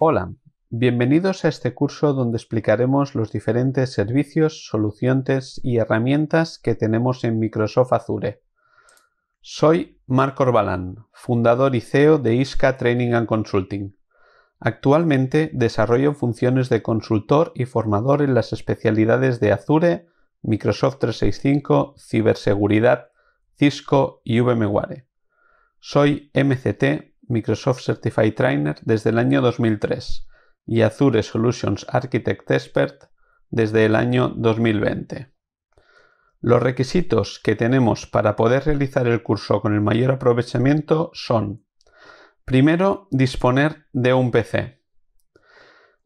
Hola, bienvenidos a este curso donde explicaremos los diferentes servicios, soluciones y herramientas que tenemos en Microsoft Azure. Soy Marco Orbalán, fundador y CEO de ISCA Training and Consulting. Actualmente desarrollo funciones de consultor y formador en las especialidades de Azure, Microsoft 365, ciberseguridad, Cisco y VMware. Soy MCT, Microsoft Certified Trainer desde el año 2003 y Azure Solutions Architect Expert desde el año 2020. Los requisitos que tenemos para poder realizar el curso con el mayor aprovechamiento son, primero, disponer de un PC.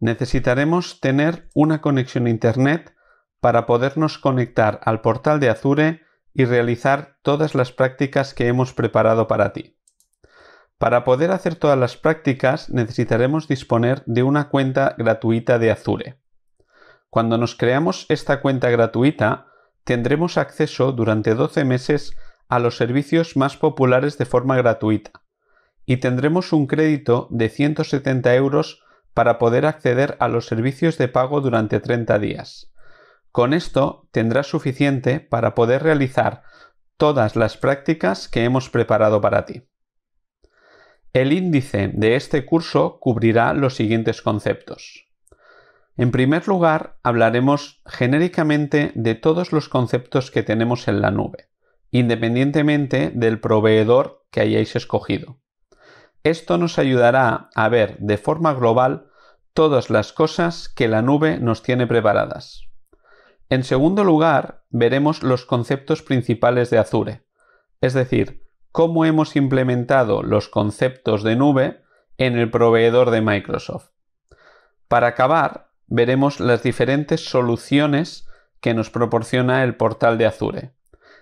Necesitaremos tener una conexión a Internet para podernos conectar al portal de Azure y realizar todas las prácticas que hemos preparado para ti. Para poder hacer todas las prácticas necesitaremos disponer de una cuenta gratuita de Azure. Cuando nos creamos esta cuenta gratuita, tendremos acceso durante 12 meses a los servicios más populares de forma gratuita y tendremos un crédito de 170 euros para poder acceder a los servicios de pago durante 30 días. Con esto tendrás suficiente para poder realizar todas las prácticas que hemos preparado para ti. El índice de este curso cubrirá los siguientes conceptos. En primer lugar, hablaremos genéricamente de todos los conceptos que tenemos en la nube, independientemente del proveedor que hayáis escogido. Esto nos ayudará a ver de forma global todas las cosas que la nube nos tiene preparadas. En segundo lugar, veremos los conceptos principales de Azure, es decir, cómo hemos implementado los conceptos de nube en el proveedor de Microsoft. Para acabar, veremos las diferentes soluciones que nos proporciona el portal de Azure.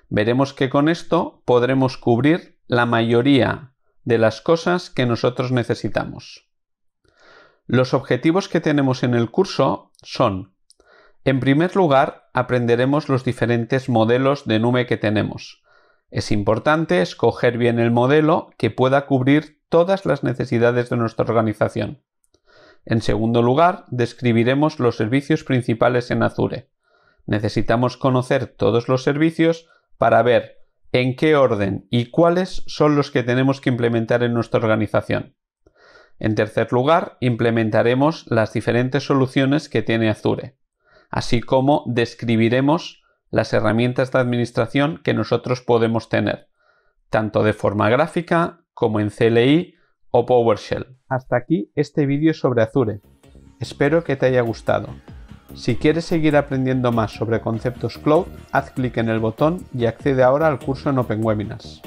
Veremos que con esto podremos cubrir la mayoría de las cosas que nosotros necesitamos. Los objetivos que tenemos en el curso son, en primer lugar, aprenderemos los diferentes modelos de nube que tenemos, es importante escoger bien el modelo que pueda cubrir todas las necesidades de nuestra organización. En segundo lugar, describiremos los servicios principales en Azure. Necesitamos conocer todos los servicios para ver en qué orden y cuáles son los que tenemos que implementar en nuestra organización. En tercer lugar, implementaremos las diferentes soluciones que tiene Azure, así como describiremos las herramientas de administración que nosotros podemos tener, tanto de forma gráfica como en CLI o PowerShell. Hasta aquí este vídeo sobre Azure. Espero que te haya gustado. Si quieres seguir aprendiendo más sobre conceptos cloud, haz clic en el botón y accede ahora al curso en Open Webinars.